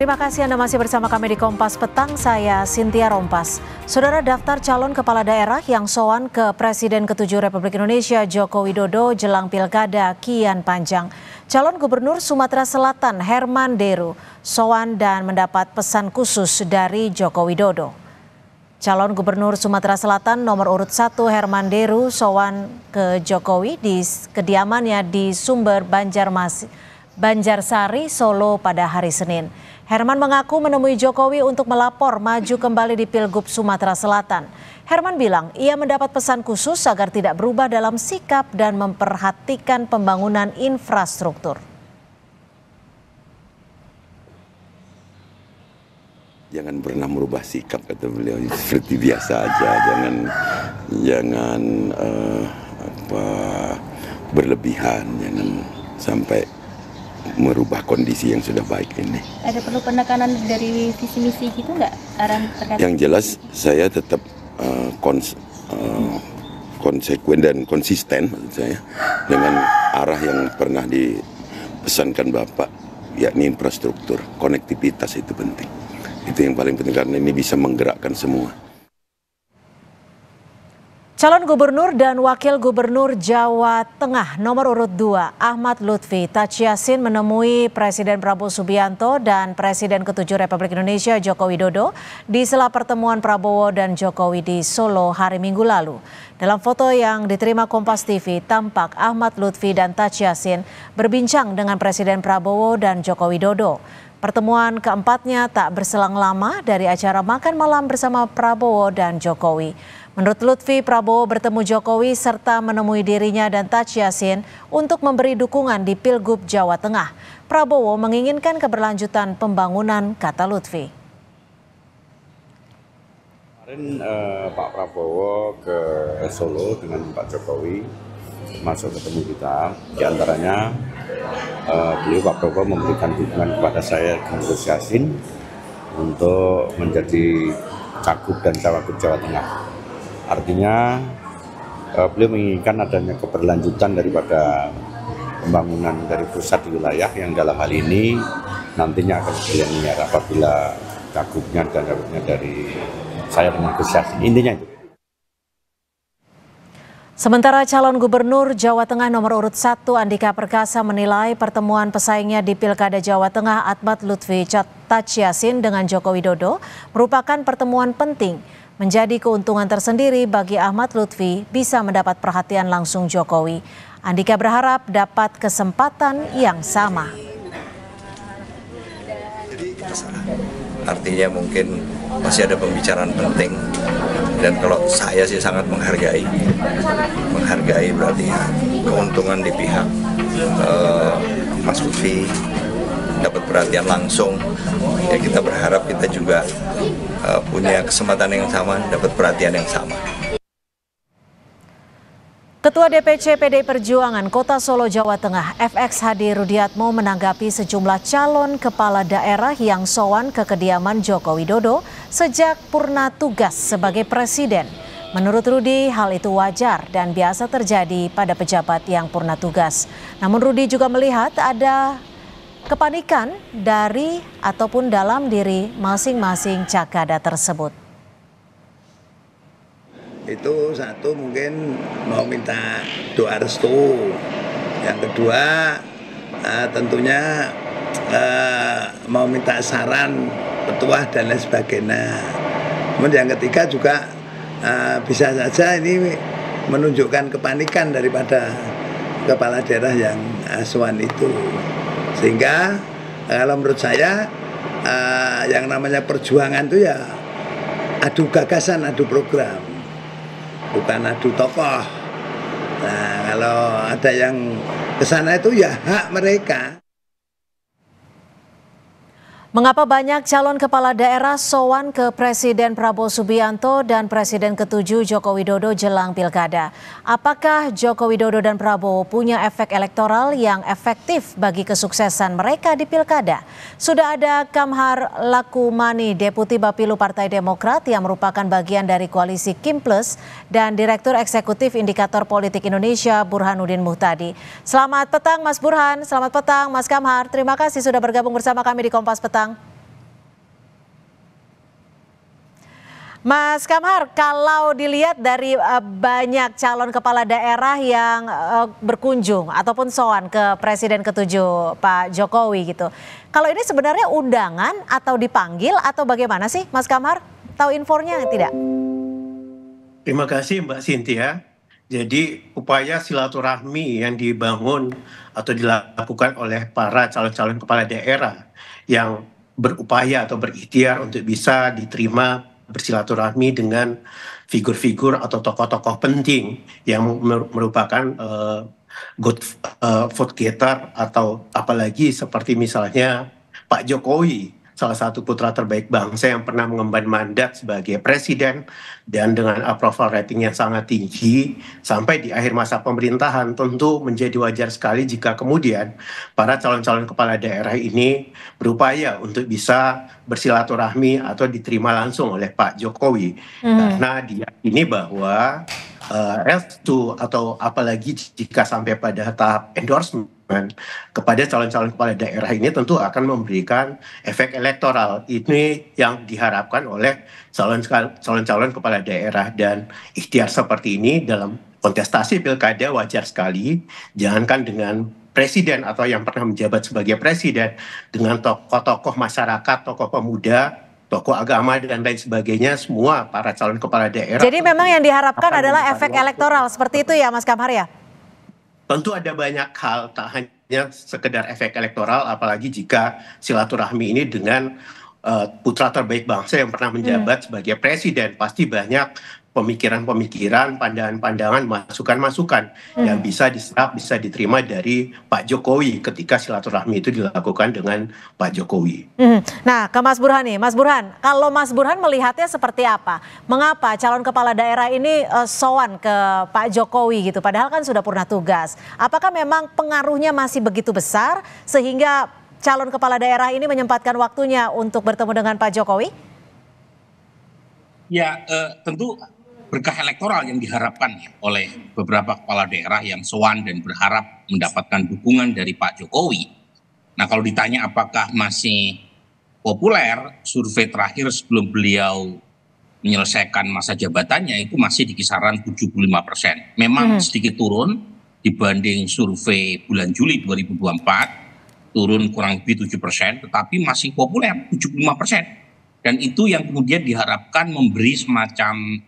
Terima kasih Anda masih bersama kami di Kompas Petang, saya Sintia Rompas. Saudara daftar calon kepala daerah yang soan ke Presiden ke-7 Republik Indonesia Joko Widodo jelang pilkada kian panjang. Calon Gubernur Sumatera Selatan Herman Deru soan dan mendapat pesan khusus dari Joko Widodo. Calon Gubernur Sumatera Selatan nomor urut 1 Herman Deru soan ke Jokowi di kediamannya di Sumber Banjarmas, Banjarsari, Solo pada hari Senin. Herman mengaku menemui Jokowi untuk melapor maju kembali di Pilgub Sumatera Selatan. Herman bilang ia mendapat pesan khusus agar tidak berubah dalam sikap dan memperhatikan pembangunan infrastruktur. Jangan pernah merubah sikap kata beliau seperti biasa aja, jangan jangan uh, apa berlebihan, jangan sampai merubah kondisi yang sudah baik ini. Ada perlu penekanan dari visi misi gitu nggak arahan terkait? Yang jelas saya tetap uh, kons uh, konsekuen dan konsisten maksud saya dengan arah yang pernah dipesankan Bapak yakni infrastruktur, konektivitas itu penting. Itu yang paling penting karena ini bisa menggerakkan semua. Calon Gubernur dan Wakil Gubernur Jawa Tengah nomor urut 2 Ahmad Lutfi Taj menemui Presiden Prabowo Subianto dan Presiden Ketujuh Republik Indonesia Joko Widodo di sela pertemuan Prabowo dan Jokowi di Solo hari Minggu lalu. Dalam foto yang diterima Kompas TV, tampak Ahmad Lutfi dan Taj berbincang dengan Presiden Prabowo dan Joko Widodo. Pertemuan keempatnya tak berselang lama dari acara makan malam bersama Prabowo dan Jokowi. Menurut Lutfi, Prabowo bertemu Jokowi serta menemui dirinya dan Taj Yassin untuk memberi dukungan di Pilgub Jawa Tengah. Prabowo menginginkan keberlanjutan pembangunan, kata Lutfi. Kemarin eh, Pak Prabowo ke Solo dengan Pak Jokowi masuk ketemu kita. Di antaranya eh, beliau Pak Prabowo memberikan dukungan kepada saya dan Gus Yassin untuk menjadi cagup dan cawagup Jawa Tengah Artinya uh, beliau menginginkan adanya keberlanjutan daripada pembangunan dari pusat di wilayah yang dalam hal ini nantinya akan berjalan apabila cakupnya dan cakupnya dari saya dengan Gus Intinya itu. Sementara calon gubernur Jawa Tengah nomor urut 1 Andika Perkasa menilai pertemuan pesaingnya di Pilkada Jawa Tengah Ahmad Lutfi Taj dengan Joko Widodo merupakan pertemuan penting Menjadi keuntungan tersendiri bagi Ahmad Lutfi bisa mendapat perhatian langsung Jokowi. Andika berharap dapat kesempatan yang sama. artinya mungkin masih ada pembicaraan penting dan kalau saya sih sangat menghargai menghargai berarti ya, keuntungan di pihak uh, Mas Lutfi dapat perhatian langsung ya kita berharap kita juga uh, punya kesempatan yang sama dapat perhatian yang sama Ketua DPC PD Perjuangan Kota Solo, Jawa Tengah, FX Hadi Rudiatmo menanggapi sejumlah calon kepala daerah yang sowan ke kediaman Joko Widodo sejak purna tugas sebagai presiden. Menurut Rudi, hal itu wajar dan biasa terjadi pada pejabat yang purna tugas. Namun Rudi juga melihat ada kepanikan dari ataupun dalam diri masing-masing cakada tersebut? Itu satu mungkin mau minta doa restu. Yang kedua uh, tentunya uh, mau minta saran petuah dan lain sebagainya. Kemudian yang ketiga juga uh, bisa saja ini menunjukkan kepanikan daripada kepala daerah yang asuhan itu sehingga eh, kalau menurut saya uh, yang namanya perjuangan itu ya adu gagasan adu program bukan adu tokoh nah kalau ada yang kesana itu ya hak mereka Mengapa banyak calon kepala daerah sowan ke Presiden Prabowo Subianto dan Presiden ketujuh Joko Widodo jelang pilkada? Apakah Joko Widodo dan Prabowo punya efek elektoral yang efektif bagi kesuksesan mereka di pilkada? Sudah ada Kamhar Lakumani, Deputi Bapilu Partai Demokrat yang merupakan bagian dari koalisi Kim Plus dan Direktur Eksekutif Indikator Politik Indonesia Burhanuddin Muhtadi. Selamat petang Mas Burhan, selamat petang Mas Kamhar. Terima kasih sudah bergabung bersama kami di Kompas Petang datang. Mas Kamhar, kalau dilihat dari eh, banyak calon kepala daerah yang eh, berkunjung ataupun soan ke Presiden ketujuh Pak Jokowi gitu. Kalau ini sebenarnya undangan atau dipanggil atau bagaimana sih Mas Kamhar? Tahu infonya tidak? Terima kasih Mbak Sintia. Jadi upaya silaturahmi yang dibangun atau dilakukan oleh para calon-calon kepala daerah yang berupaya atau berikhtiar untuk bisa diterima bersilaturahmi dengan figur-figur atau tokoh-tokoh penting yang merupakan uh, eh, good uh, eh, vote getter atau apalagi seperti misalnya Pak Jokowi salah satu putra terbaik bangsa yang pernah mengemban mandat sebagai presiden dan dengan approval rating yang sangat tinggi sampai di akhir masa pemerintahan tentu menjadi wajar sekali jika kemudian para calon-calon kepala daerah ini berupaya untuk bisa bersilaturahmi atau diterima langsung oleh Pak Jokowi hmm. karena dia ini bahwa uh, eh, F2 atau apalagi jika sampai pada tahap endorsement kepada calon-calon kepala daerah ini tentu akan memberikan efek elektoral ini yang diharapkan oleh calon-calon kepala daerah dan ikhtiar seperti ini dalam kontestasi pilkada wajar sekali jangankan dengan presiden atau yang pernah menjabat sebagai presiden dengan tokoh-tokoh masyarakat, tokoh pemuda tokoh agama dan lain sebagainya semua para calon kepala daerah. Jadi memang yang diharapkan adalah efek elektoral seperti itu ya Mas Kamhar ya? Tentu ada banyak hal tak hanya sekedar efek elektoral apalagi jika silaturahmi ini dengan uh, putra terbaik bangsa yang pernah hmm. menjabat hmm. sebagai presiden pasti banyak pemikiran-pemikiran, pandangan-pandangan, masukan-masukan hmm. yang bisa diserap, bisa diterima dari Pak Jokowi ketika silaturahmi itu dilakukan dengan Pak Jokowi. Hmm. Nah, ke Mas Burhan nih, Mas Burhan, kalau Mas Burhan melihatnya seperti apa? Mengapa calon kepala daerah ini uh, sowan ke Pak Jokowi gitu, padahal kan sudah purna tugas. Apakah memang pengaruhnya masih begitu besar sehingga calon kepala daerah ini menyempatkan waktunya untuk bertemu dengan Pak Jokowi? Ya, uh, tentu berkah elektoral yang diharapkan oleh beberapa kepala daerah yang sowan dan berharap mendapatkan dukungan dari Pak Jokowi. Nah kalau ditanya apakah masih populer, survei terakhir sebelum beliau menyelesaikan masa jabatannya itu masih di kisaran 75 persen. Memang hmm. sedikit turun dibanding survei bulan Juli 2024, turun kurang lebih 7 persen, tetapi masih populer 75 persen. Dan itu yang kemudian diharapkan memberi semacam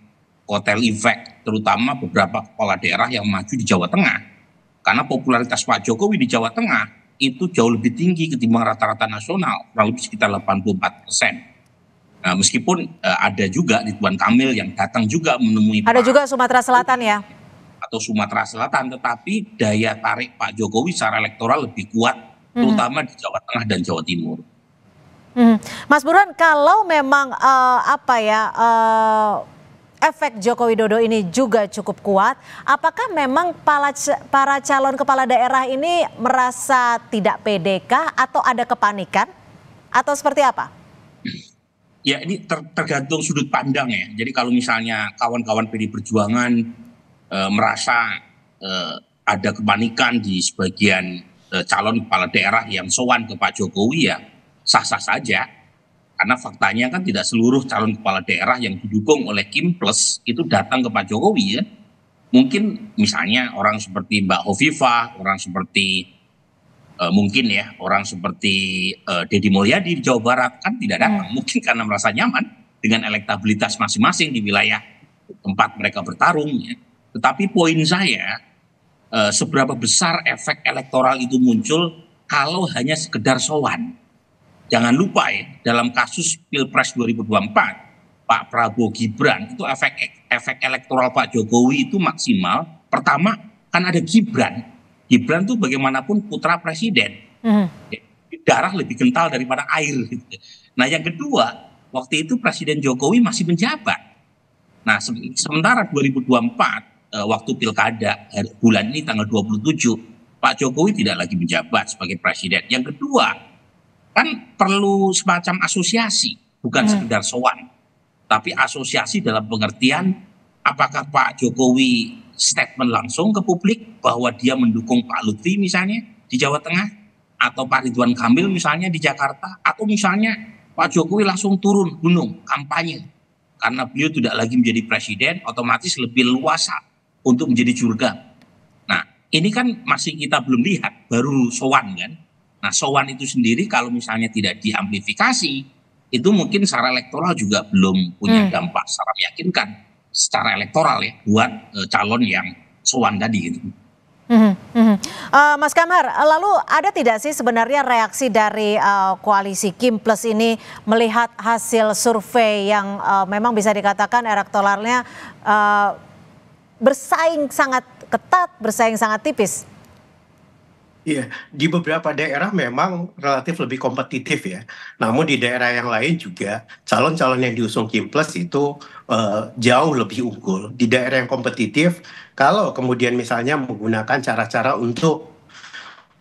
hotel efek terutama beberapa kepala daerah yang maju di Jawa Tengah. Karena popularitas Pak Jokowi di Jawa Tengah itu jauh lebih tinggi ketimbang rata-rata nasional, kurang lebih sekitar 84 persen. Nah, meskipun eh, ada juga Ridwan Kamil yang datang juga menemui Ada Pak juga Sumatera Selatan ya? Atau Sumatera Selatan, tetapi daya tarik Pak Jokowi secara elektoral lebih kuat, hmm. terutama di Jawa Tengah dan Jawa Timur. Hmm. Mas Burhan, kalau memang uh, apa ya... Uh efek Joko Widodo ini juga cukup kuat. Apakah memang para, calon kepala daerah ini merasa tidak PDK atau ada kepanikan? Atau seperti apa? Ya ini ter tergantung sudut pandang ya. Jadi kalau misalnya kawan-kawan PD Perjuangan e, merasa e, ada kepanikan di sebagian e, calon kepala daerah yang sowan ke Pak Jokowi ya sah-sah saja karena faktanya kan tidak seluruh calon kepala daerah yang didukung oleh Kim Plus itu datang ke Pak Jokowi ya. Mungkin misalnya orang seperti Mbak Hovifa, orang seperti uh, mungkin ya orang seperti uh, Deddy Mulyadi di Jawa Barat kan tidak hmm. datang. Hmm. Mungkin karena merasa nyaman dengan elektabilitas masing-masing di wilayah tempat mereka bertarung. Ya. Tetapi poin saya uh, seberapa besar efek elektoral itu muncul kalau hanya sekedar sowan jangan lupa ya dalam kasus Pilpres 2024 Pak Prabowo Gibran itu efek efek elektoral Pak Jokowi itu maksimal. Pertama kan ada Gibran. Gibran tuh bagaimanapun putra presiden. Mm. Darah lebih kental daripada air. Gitu ya. Nah yang kedua waktu itu Presiden Jokowi masih menjabat. Nah se sementara 2024 eh, waktu pilkada eh, bulan ini tanggal 27 Pak Jokowi tidak lagi menjabat sebagai presiden. Yang kedua kan perlu semacam asosiasi bukan hmm. sekedar sowan tapi asosiasi dalam pengertian apakah Pak Jokowi statement langsung ke publik bahwa dia mendukung Pak Lutfi misalnya di Jawa Tengah atau Pak Ridwan Kamil misalnya di Jakarta atau misalnya Pak Jokowi langsung turun gunung kampanye karena beliau tidak lagi menjadi presiden otomatis lebih luasa untuk menjadi jurga. Nah, ini kan masih kita belum lihat baru sowan kan. Nah, sowan itu sendiri kalau misalnya tidak diamplifikasi, itu mungkin secara elektoral juga belum punya hmm. dampak secara meyakinkan secara elektoral ya buat e, calon yang sowan tadi gitu. uh, Mas Kamar, e, lalu ada tidak sih sebenarnya reaksi dari uh, koalisi Kim Plus ini melihat hasil survei yang uh, memang bisa dikatakan elektoralnya uh, bersaing sangat ketat, bersaing sangat tipis? Iya, di beberapa daerah memang relatif lebih kompetitif ya. Namun di daerah yang lain juga calon-calon yang diusung Kim Plus itu uh, jauh lebih unggul. Di daerah yang kompetitif, kalau kemudian misalnya menggunakan cara-cara untuk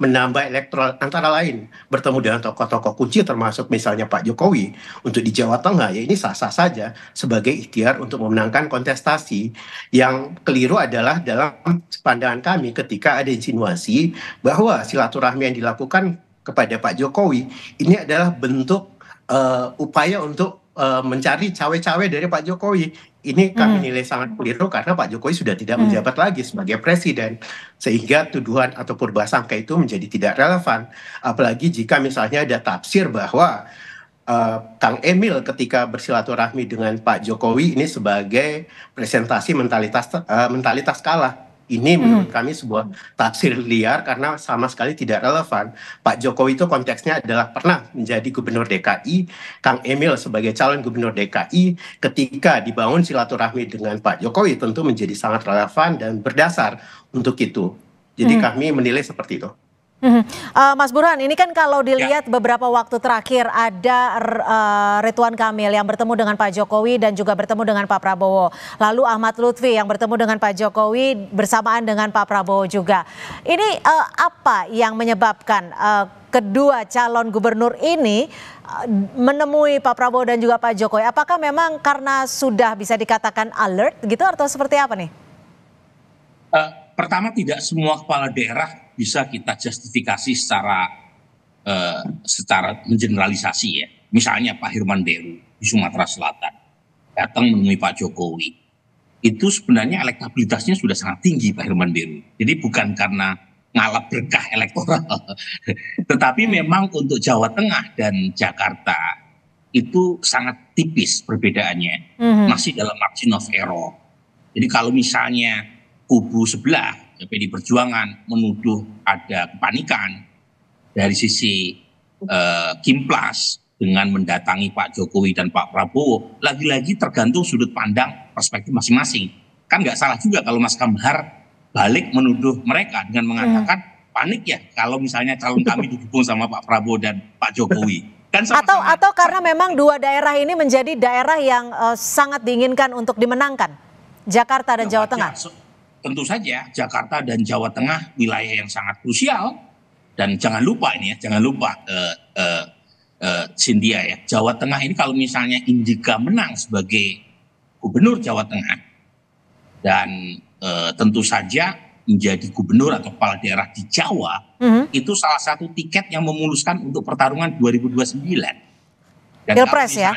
menambah elektoral antara lain bertemu dengan tokoh-tokoh kunci termasuk misalnya Pak Jokowi untuk di Jawa Tengah ya ini sah-sah saja sebagai ikhtiar untuk memenangkan kontestasi yang keliru adalah dalam pandangan kami ketika ada insinuasi bahwa silaturahmi yang dilakukan kepada Pak Jokowi ini adalah bentuk uh, upaya untuk uh, mencari cawe-cawe dari Pak Jokowi ini kami hmm. nilai sangat keliru karena Pak Jokowi sudah tidak hmm. menjabat lagi sebagai presiden, sehingga tuduhan atau purbasangka itu menjadi tidak relevan. Apalagi jika misalnya ada tafsir bahwa uh, Kang Emil ketika bersilaturahmi dengan Pak Jokowi ini sebagai presentasi mentalitas uh, mentalitas kalah ini hmm. menurut hmm. kami sebuah tafsir liar karena sama sekali tidak relevan. Pak Jokowi itu konteksnya adalah pernah menjadi gubernur DKI, Kang Emil sebagai calon gubernur DKI ketika dibangun silaturahmi dengan Pak Jokowi tentu menjadi sangat relevan dan berdasar untuk itu. Jadi hmm. kami menilai seperti itu. Uh, Mas Burhan, ini kan kalau ya. dilihat ya. beberapa waktu terakhir ada uh, eh, Ridwan Kamil yang bertemu dengan Pak Jokowi dan juga bertemu dengan Pak Prabowo. Lalu Ahmad Lutfi yang bertemu dengan Pak Jokowi bersamaan dengan Pak Prabowo juga. Ini uh, apa yang menyebabkan uh, kedua calon gubernur ini menemui Pak Prabowo dan juga Pak Jokowi? Apakah memang karena sudah bisa dikatakan alert gitu atau seperti apa nih? Uh, pertama tidak semua kepala daerah bisa kita justifikasi secara uh, secara mengeneralisasi ya. Misalnya Pak Herman Deru di Sumatera Selatan datang menemui Pak Jokowi. Itu sebenarnya elektabilitasnya sudah sangat tinggi Pak Herman Deru. Jadi bukan karena ngalap berkah elektoral. Tetapi memang untuk Jawa Tengah dan Jakarta itu sangat tipis perbedaannya. Mm -hmm. Masih dalam margin of error. Jadi kalau misalnya kubu sebelah PD Perjuangan menuduh ada kepanikan dari sisi eh, Kimplas dengan mendatangi Pak Jokowi dan Pak Prabowo, lagi-lagi tergantung sudut pandang perspektif masing-masing. Kan nggak salah juga kalau Mas Kamhar balik menuduh mereka dengan mengatakan hmm. panik ya kalau misalnya calon kami didukung sama Pak Prabowo dan Pak Jokowi. Dan sama -sama. Atau atau karena memang dua daerah ini menjadi daerah yang uh, sangat diinginkan untuk dimenangkan, Jakarta dan ya, Jawa wajar. Tengah tentu saja Jakarta dan Jawa Tengah wilayah yang sangat krusial dan jangan lupa ini ya, jangan lupa uh, uh, uh, Cynthia ya, Jawa Tengah ini kalau misalnya Indika menang sebagai gubernur Jawa Tengah dan uh, tentu saja menjadi gubernur atau kepala daerah di Jawa mm -hmm. itu salah satu tiket yang memuluskan untuk pertarungan 2029. Dan Pilpres ya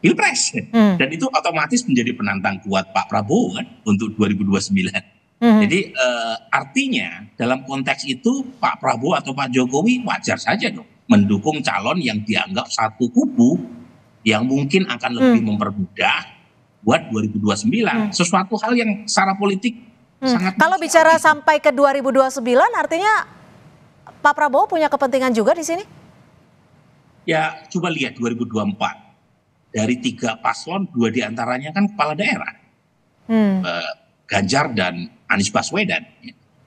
pilpres hmm. dan itu otomatis menjadi penantang kuat Pak Prabowo kan untuk 2029. Hmm. Jadi uh, artinya dalam konteks itu Pak Prabowo atau Pak Jokowi wajar saja dong mendukung calon yang dianggap satu kubu yang mungkin akan lebih hmm. mempermudah buat 2029. Hmm. Sesuatu hal yang secara politik hmm. sangat Kalau bicara sampai ke 2029 artinya Pak Prabowo punya kepentingan juga di sini? Ya, coba lihat 2024 dari tiga paslon dua diantaranya kan kepala daerah hmm. uh, Ganjar dan Anies Baswedan.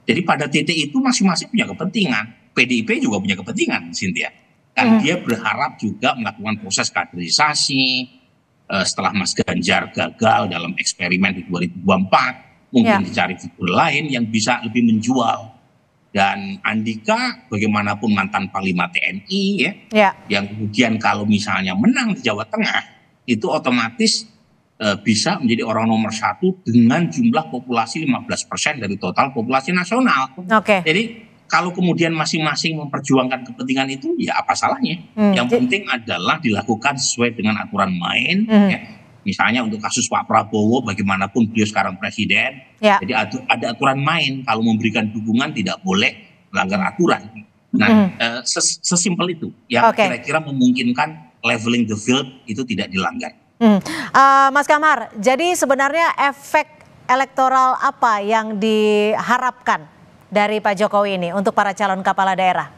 Jadi pada titik itu masing-masing punya kepentingan. PDIP juga punya kepentingan, Sintia. Dan hmm. dia berharap juga melakukan proses kaderisasi uh, setelah Mas Ganjar gagal dalam eksperimen di 2024, mungkin ya. dicari figur lain yang bisa lebih menjual dan Andika bagaimanapun mantan Panglima TNI ya, ya, yang kemudian kalau misalnya menang di Jawa Tengah itu otomatis e, bisa menjadi orang nomor satu dengan jumlah populasi 15% dari total populasi nasional. Okay. Jadi kalau kemudian masing-masing memperjuangkan kepentingan itu, ya apa salahnya? Hmm. Yang penting adalah dilakukan sesuai dengan aturan main. Hmm. Ya. Misalnya untuk kasus Pak Prabowo, bagaimanapun beliau sekarang presiden, ya. jadi ada aturan main. Kalau memberikan dukungan tidak boleh melanggar aturan. Nah, hmm. Eh, ses sesimpel itu yang kira-kira memungkinkan leveling the field itu tidak dilanggar. Hmm. Uh, Mas Kamar, jadi sebenarnya efek elektoral apa yang diharapkan dari Pak Jokowi ini untuk para calon kepala daerah?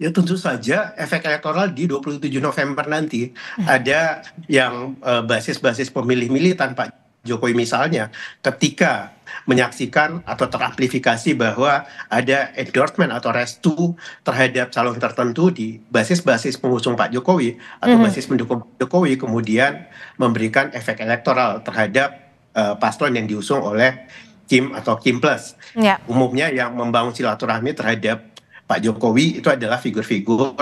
Ya tentu saja efek elektoral di 27 November nanti hmm. ada yang eh, basis-basis uh, pemilih militan Pak Jokowi misalnya ketika menyaksikan atau teramplifikasi bahwa ada endorsement atau restu terhadap calon tertentu di basis-basis pengusung Pak Jokowi atau mm -hmm. basis pendukung Jokowi kemudian memberikan efek elektoral terhadap uh, paslon yang diusung oleh Kim atau Kim Plus. Yeah. Umumnya yang membangun silaturahmi terhadap Pak Jokowi itu adalah figur-figur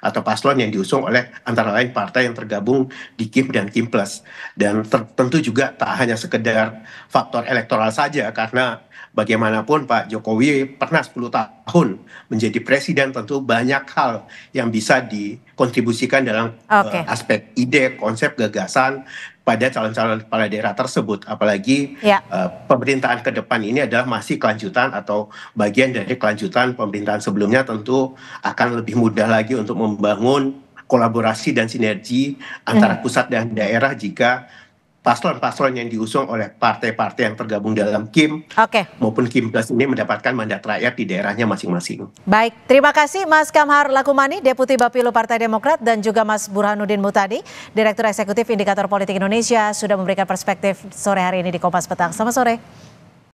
atau paslon yang diusung oleh antara lain partai yang tergabung di KIM dan KIM Plus. Dan tentu juga tak hanya sekedar faktor elektoral saja karena bagaimanapun Pak Jokowi pernah 10 tahun menjadi presiden tentu banyak hal yang bisa dikontribusikan dalam okay. Eh, aspek ide, konsep, gagasan pada calon-calon kepala daerah tersebut, apalagi ya. uh, pemerintahan ke depan ini adalah masih kelanjutan atau bagian dari kelanjutan pemerintahan sebelumnya tentu akan lebih mudah lagi untuk membangun kolaborasi dan sinergi antara ya. pusat dan daerah jika paslon-paslon yang diusung oleh partai-partai yang tergabung dalam KIM okay. maupun KIM Plus ini mendapatkan mandat rakyat di daerahnya masing-masing. Baik, terima kasih Mas Kamhar Lakumani, Deputi Bapilu Partai Demokrat dan juga Mas Burhanuddin Mutadi, Direktur Eksekutif Indikator Politik Indonesia sudah memberikan perspektif sore hari ini di Kompas Petang. Selamat sore.